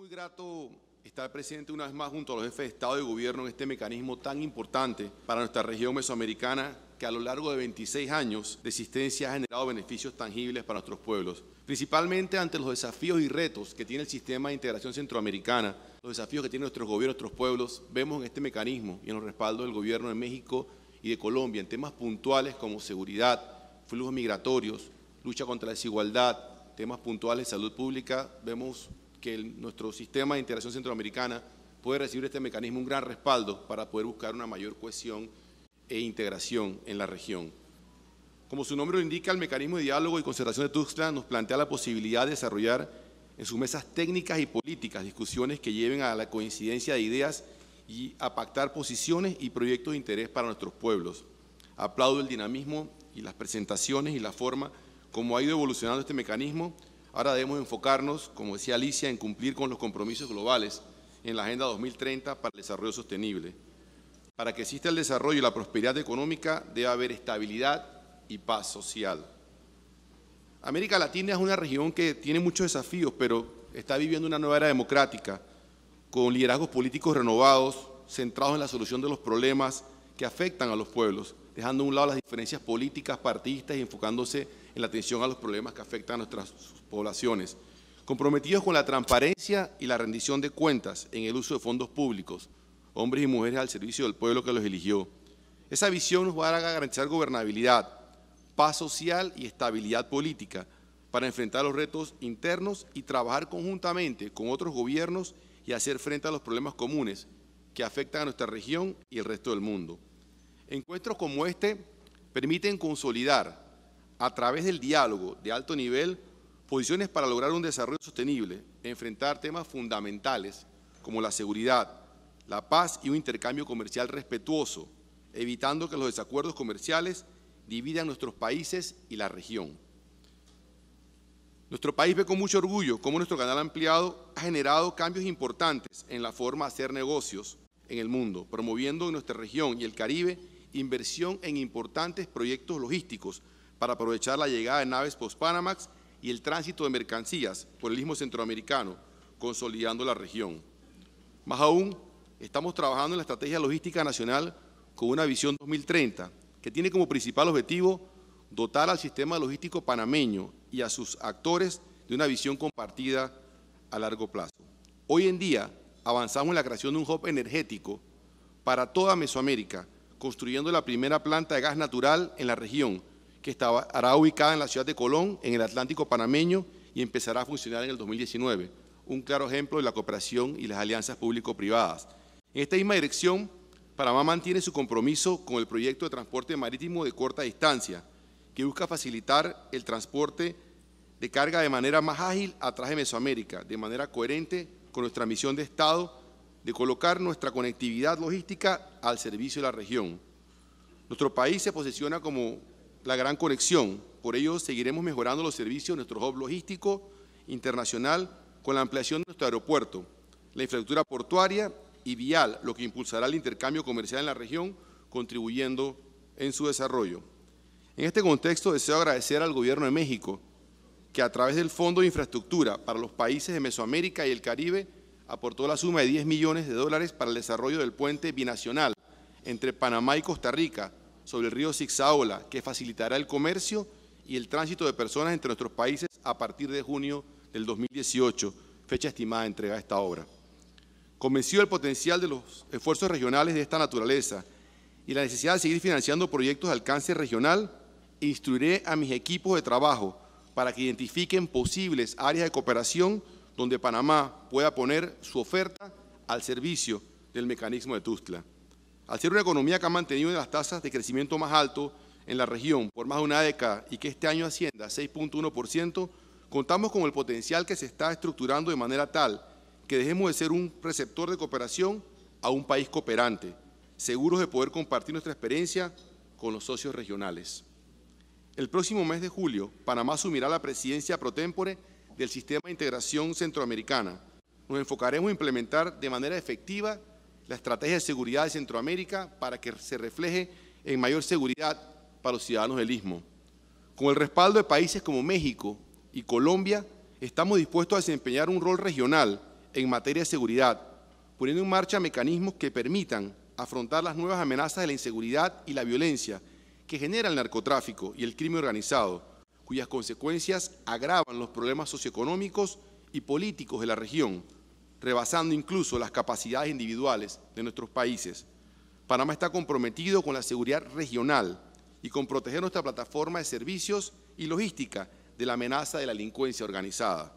muy grato estar presente una vez más junto a los jefes de Estado y Gobierno en este mecanismo tan importante para nuestra región mesoamericana que a lo largo de 26 años de existencia ha generado beneficios tangibles para nuestros pueblos, principalmente ante los desafíos y retos que tiene el sistema de integración centroamericana, los desafíos que tienen nuestros gobiernos, nuestros pueblos, vemos en este mecanismo y en los respaldos del gobierno de México y de Colombia en temas puntuales como seguridad, flujos migratorios, lucha contra la desigualdad, temas puntuales de salud pública, vemos que nuestro sistema de integración centroamericana puede recibir este mecanismo un gran respaldo para poder buscar una mayor cohesión e integración en la región. Como su nombre lo indica, el mecanismo de diálogo y concertación de Tuxtla nos plantea la posibilidad de desarrollar en sus mesas técnicas y políticas discusiones que lleven a la coincidencia de ideas y a pactar posiciones y proyectos de interés para nuestros pueblos. Aplaudo el dinamismo y las presentaciones y la forma como ha ido evolucionando este mecanismo Ahora debemos enfocarnos, como decía Alicia, en cumplir con los compromisos globales en la Agenda 2030 para el Desarrollo Sostenible. Para que exista el desarrollo y la prosperidad económica debe haber estabilidad y paz social. América Latina es una región que tiene muchos desafíos, pero está viviendo una nueva era democrática, con liderazgos políticos renovados, centrados en la solución de los problemas que afectan a los pueblos dejando a un lado las diferencias políticas, partidistas y enfocándose en la atención a los problemas que afectan a nuestras poblaciones. Comprometidos con la transparencia y la rendición de cuentas en el uso de fondos públicos, hombres y mujeres al servicio del pueblo que los eligió. Esa visión nos va a garantizar gobernabilidad, paz social y estabilidad política para enfrentar los retos internos y trabajar conjuntamente con otros gobiernos y hacer frente a los problemas comunes que afectan a nuestra región y el resto del mundo. Encuentros como este permiten consolidar a través del diálogo de alto nivel posiciones para lograr un desarrollo sostenible, enfrentar temas fundamentales como la seguridad, la paz y un intercambio comercial respetuoso, evitando que los desacuerdos comerciales dividan nuestros países y la región. Nuestro país ve con mucho orgullo cómo nuestro canal ampliado ha generado cambios importantes en la forma de hacer negocios en el mundo, promoviendo en nuestra región y el Caribe inversión en importantes proyectos logísticos para aprovechar la llegada de naves post-Panamax y el tránsito de mercancías por el istmo centroamericano, consolidando la región. Más aún, estamos trabajando en la Estrategia Logística Nacional con una visión 2030, que tiene como principal objetivo dotar al sistema logístico panameño y a sus actores de una visión compartida a largo plazo. Hoy en día avanzamos en la creación de un hub energético para toda Mesoamérica, construyendo la primera planta de gas natural en la región, que estará ubicada en la ciudad de Colón, en el Atlántico panameño, y empezará a funcionar en el 2019. Un claro ejemplo de la cooperación y las alianzas público-privadas. En esta misma dirección, Panamá mantiene su compromiso con el proyecto de transporte marítimo de corta distancia, que busca facilitar el transporte de carga de manera más ágil a través de Mesoamérica, de manera coherente con nuestra misión de Estado de colocar nuestra conectividad logística al servicio de la región. Nuestro país se posiciona como la gran conexión, por ello seguiremos mejorando los servicios de nuestro hub logístico internacional con la ampliación de nuestro aeropuerto, la infraestructura portuaria y vial, lo que impulsará el intercambio comercial en la región, contribuyendo en su desarrollo. En este contexto deseo agradecer al Gobierno de México, que a través del Fondo de Infraestructura para los países de Mesoamérica y el Caribe aportó la suma de 10 millones de dólares para el desarrollo del puente binacional entre Panamá y Costa Rica sobre el río Sixaola, que facilitará el comercio y el tránsito de personas entre nuestros países a partir de junio del 2018, fecha estimada de entrega de esta obra. Convencido del potencial de los esfuerzos regionales de esta naturaleza y la necesidad de seguir financiando proyectos de alcance regional, instruiré a mis equipos de trabajo para que identifiquen posibles áreas de cooperación donde Panamá pueda poner su oferta al servicio del mecanismo de Tustla. Al ser una economía que ha mantenido las tasas de crecimiento más altas en la región por más de una década y que este año ascienda a 6.1%, contamos con el potencial que se está estructurando de manera tal que dejemos de ser un receptor de cooperación a un país cooperante, seguros de poder compartir nuestra experiencia con los socios regionales. El próximo mes de julio, Panamá asumirá la presidencia pro tempore del Sistema de Integración Centroamericana, nos enfocaremos en implementar de manera efectiva la estrategia de seguridad de Centroamérica para que se refleje en mayor seguridad para los ciudadanos del Istmo. Con el respaldo de países como México y Colombia, estamos dispuestos a desempeñar un rol regional en materia de seguridad, poniendo en marcha mecanismos que permitan afrontar las nuevas amenazas de la inseguridad y la violencia que genera el narcotráfico y el crimen organizado, cuyas consecuencias agravan los problemas socioeconómicos y políticos de la región, rebasando incluso las capacidades individuales de nuestros países. Panamá está comprometido con la seguridad regional y con proteger nuestra plataforma de servicios y logística de la amenaza de la delincuencia organizada.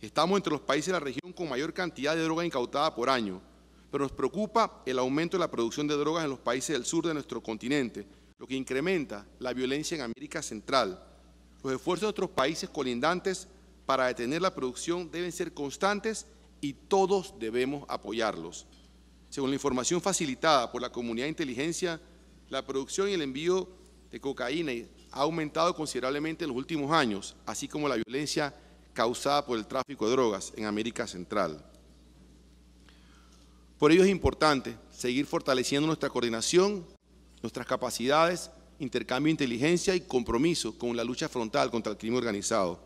Estamos entre los países de la región con mayor cantidad de droga incautada por año, pero nos preocupa el aumento de la producción de drogas en los países del sur de nuestro continente, lo que incrementa la violencia en América Central los esfuerzos de otros países colindantes para detener la producción deben ser constantes y todos debemos apoyarlos. Según la información facilitada por la comunidad de inteligencia, la producción y el envío de cocaína ha aumentado considerablemente en los últimos años, así como la violencia causada por el tráfico de drogas en América Central. Por ello es importante seguir fortaleciendo nuestra coordinación, nuestras capacidades intercambio de inteligencia y compromiso con la lucha frontal contra el crimen organizado.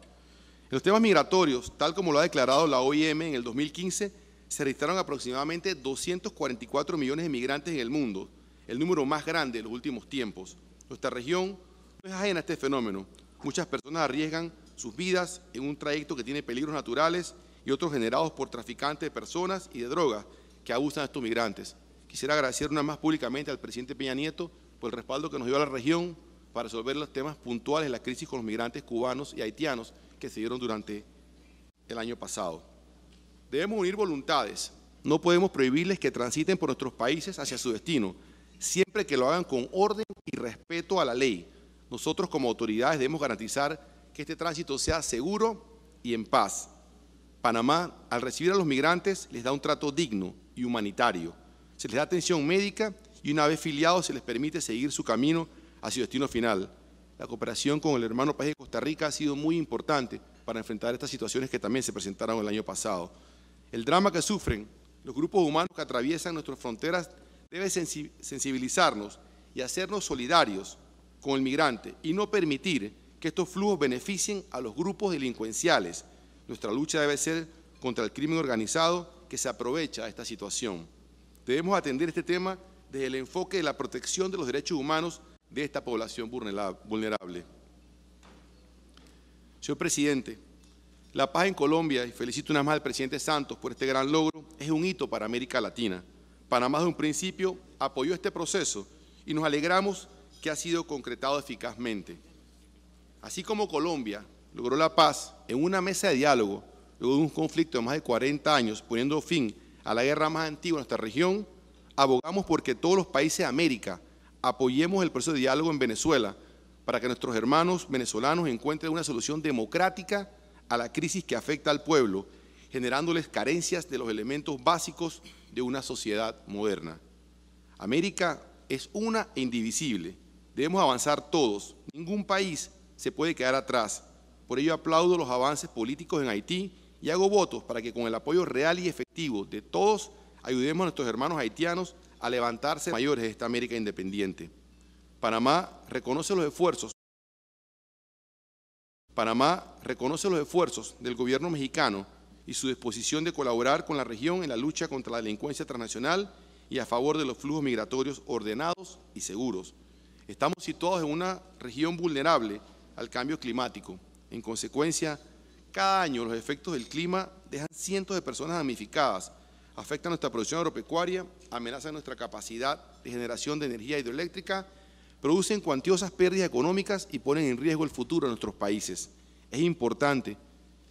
En los temas migratorios, tal como lo ha declarado la OIM en el 2015, se registraron aproximadamente 244 millones de migrantes en el mundo, el número más grande de los últimos tiempos. Nuestra región no es ajena a este fenómeno. Muchas personas arriesgan sus vidas en un trayecto que tiene peligros naturales y otros generados por traficantes de personas y de drogas que abusan a estos migrantes. Quisiera agradecer una más públicamente al presidente Peña Nieto por el respaldo que nos dio a la región para resolver los temas puntuales de la crisis con los migrantes cubanos y haitianos que se dieron durante el año pasado. Debemos unir voluntades. No podemos prohibirles que transiten por nuestros países hacia su destino, siempre que lo hagan con orden y respeto a la ley. Nosotros como autoridades debemos garantizar que este tránsito sea seguro y en paz. Panamá, al recibir a los migrantes, les da un trato digno y humanitario. Se les da atención médica y una vez filiados se les permite seguir su camino hacia su destino final. La cooperación con el hermano país de Costa Rica ha sido muy importante para enfrentar estas situaciones que también se presentaron el año pasado. El drama que sufren los grupos humanos que atraviesan nuestras fronteras debe sensibilizarnos y hacernos solidarios con el migrante y no permitir que estos flujos beneficien a los grupos delincuenciales. Nuestra lucha debe ser contra el crimen organizado que se aprovecha de esta situación. Debemos atender este tema desde el enfoque de la protección de los derechos humanos de esta población vulnerable. Señor presidente, la paz en Colombia, y felicito una más al presidente Santos por este gran logro, es un hito para América Latina. Panamá de un principio apoyó este proceso y nos alegramos que ha sido concretado eficazmente. Así como Colombia logró la paz en una mesa de diálogo luego de un conflicto de más de 40 años, poniendo fin a la guerra más antigua en nuestra región, abogamos porque todos los países de América apoyemos el proceso de diálogo en Venezuela para que nuestros hermanos venezolanos encuentren una solución democrática a la crisis que afecta al pueblo, generándoles carencias de los elementos básicos de una sociedad moderna. América es una e indivisible. Debemos avanzar todos. Ningún país se puede quedar atrás. Por ello aplaudo los avances políticos en Haití y hago votos para que con el apoyo real y efectivo de todos Ayudemos a nuestros hermanos haitianos a levantarse mayores de esta América independiente. Panamá reconoce los esfuerzos. Panamá reconoce los esfuerzos del gobierno mexicano y su disposición de colaborar con la región en la lucha contra la delincuencia transnacional y a favor de los flujos migratorios ordenados y seguros. Estamos situados en una región vulnerable al cambio climático. En consecuencia, cada año los efectos del clima dejan cientos de personas damnificadas, afecta nuestra producción agropecuaria, amenaza nuestra capacidad de generación de energía hidroeléctrica, producen cuantiosas pérdidas económicas y ponen en riesgo el futuro de nuestros países. Es importante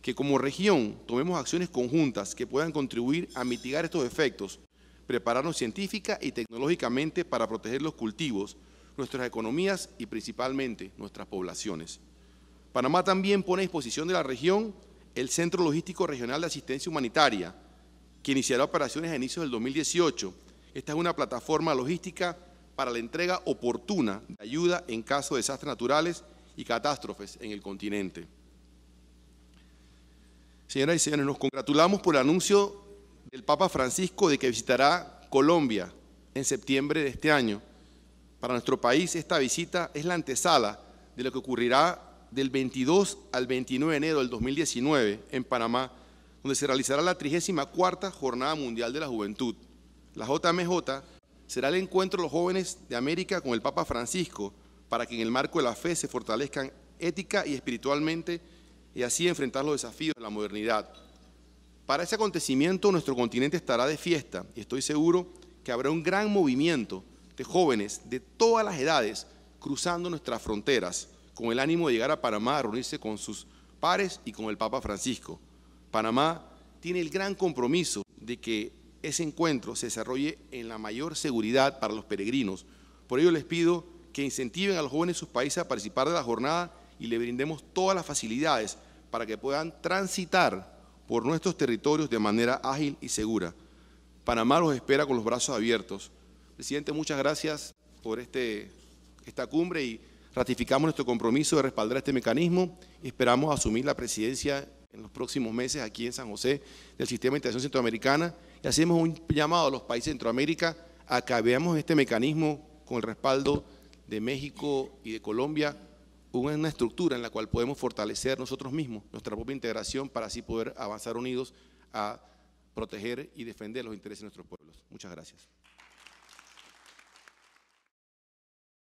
que como región tomemos acciones conjuntas que puedan contribuir a mitigar estos efectos, prepararnos científica y tecnológicamente para proteger los cultivos, nuestras economías y principalmente nuestras poblaciones. Panamá también pone a disposición de la región el Centro Logístico Regional de Asistencia Humanitaria, que iniciará operaciones a inicios del 2018. Esta es una plataforma logística para la entrega oportuna de ayuda en caso de desastres naturales y catástrofes en el continente. Señoras y señores, nos congratulamos por el anuncio del Papa Francisco de que visitará Colombia en septiembre de este año. Para nuestro país esta visita es la antesala de lo que ocurrirá del 22 al 29 de enero del 2019 en Panamá, donde se realizará la 34 Jornada Mundial de la Juventud. La JMJ será el encuentro de los jóvenes de América con el Papa Francisco para que en el marco de la fe se fortalezcan ética y espiritualmente y así enfrentar los desafíos de la modernidad. Para ese acontecimiento nuestro continente estará de fiesta y estoy seguro que habrá un gran movimiento de jóvenes de todas las edades cruzando nuestras fronteras con el ánimo de llegar a Panamá a reunirse con sus pares y con el Papa Francisco. Panamá tiene el gran compromiso de que ese encuentro se desarrolle en la mayor seguridad para los peregrinos. Por ello les pido que incentiven a los jóvenes de sus países a participar de la jornada y le brindemos todas las facilidades para que puedan transitar por nuestros territorios de manera ágil y segura. Panamá los espera con los brazos abiertos. Presidente, muchas gracias por este, esta cumbre y ratificamos nuestro compromiso de respaldar este mecanismo y esperamos asumir la presidencia en los próximos meses aquí en San José del Sistema de Integración Centroamericana y hacemos un llamado a los países de Centroamérica a que veamos este mecanismo con el respaldo de México y de Colombia, una estructura en la cual podemos fortalecer nosotros mismos, nuestra propia integración para así poder avanzar unidos a proteger y defender los intereses de nuestros pueblos. Muchas gracias.